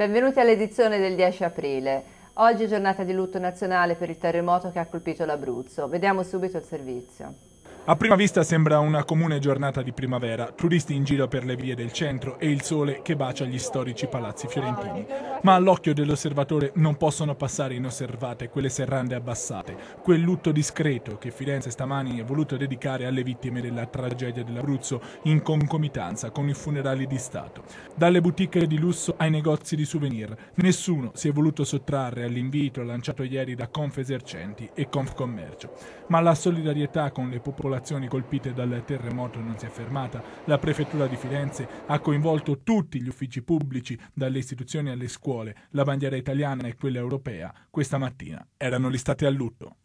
Benvenuti all'edizione del 10 aprile. Oggi è giornata di lutto nazionale per il terremoto che ha colpito l'Abruzzo. Vediamo subito il servizio. A prima vista sembra una comune giornata di primavera, turisti in giro per le vie del centro e il sole che bacia gli storici palazzi fiorentini. Ma all'occhio dell'osservatore non possono passare inosservate quelle serrande abbassate, quel lutto discreto che Firenze stamani ha voluto dedicare alle vittime della tragedia dell'Abruzzo in concomitanza con i funerali di Stato. Dalle boutique di lusso ai negozi di souvenir, nessuno si è voluto sottrarre all'invito lanciato ieri da Confesercenti e Confcommercio. Ma la solidarietà con le popolazioni popolazioni colpite dal terremoto non si è fermata. La prefettura di Firenze ha coinvolto tutti gli uffici pubblici, dalle istituzioni alle scuole. La bandiera italiana e quella europea questa mattina erano listate a lutto.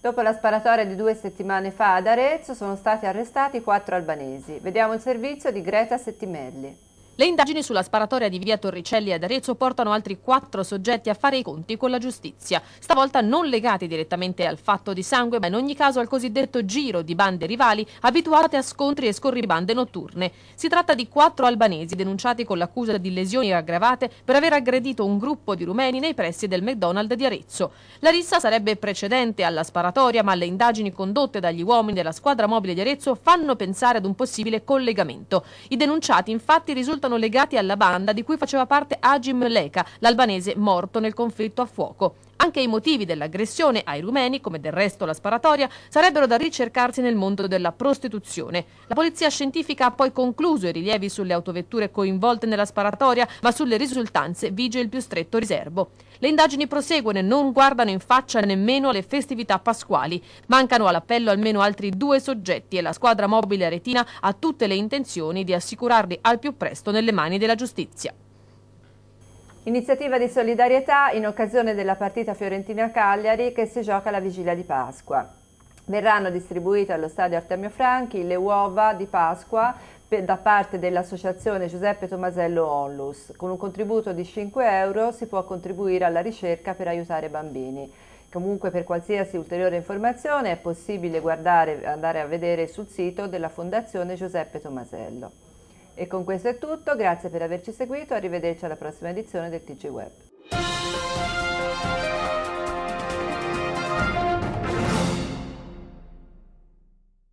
Dopo la sparatoria di due settimane fa ad Arezzo sono stati arrestati quattro albanesi. Vediamo il servizio di Greta Settimelli. Le indagini sulla sparatoria di via Torricelli ad Arezzo portano altri quattro soggetti a fare i conti con la giustizia, stavolta non legati direttamente al fatto di sangue, ma in ogni caso al cosiddetto giro di bande rivali abituate a scontri e scorribande notturne. Si tratta di quattro albanesi denunciati con l'accusa di lesioni aggravate per aver aggredito un gruppo di rumeni nei pressi del McDonald's di Arezzo. La rissa sarebbe precedente alla sparatoria, ma le indagini condotte dagli uomini della squadra mobile di Arezzo fanno pensare ad un possibile collegamento. I denunciati infatti risultano risultano legati alla banda di cui faceva parte Agim Leka, l'albanese morto nel conflitto a fuoco. Anche i motivi dell'aggressione ai rumeni, come del resto la sparatoria, sarebbero da ricercarsi nel mondo della prostituzione. La polizia scientifica ha poi concluso i rilievi sulle autovetture coinvolte nella sparatoria, ma sulle risultanze vige il più stretto riservo. Le indagini proseguono e non guardano in faccia nemmeno le festività pasquali. Mancano all'appello almeno altri due soggetti e la squadra mobile aretina ha tutte le intenzioni di assicurarli al più presto nelle mani della giustizia. Iniziativa di solidarietà in occasione della partita Fiorentina-Cagliari che si gioca la vigilia di Pasqua. Verranno distribuite allo stadio Artemio Franchi le uova di Pasqua da parte dell'associazione Giuseppe Tomasello Onlus. Con un contributo di 5 euro si può contribuire alla ricerca per aiutare i bambini. Comunque per qualsiasi ulteriore informazione è possibile guardare, andare a vedere sul sito della Fondazione Giuseppe Tomasello. E con questo è tutto, grazie per averci seguito, arrivederci alla prossima edizione del TG Web.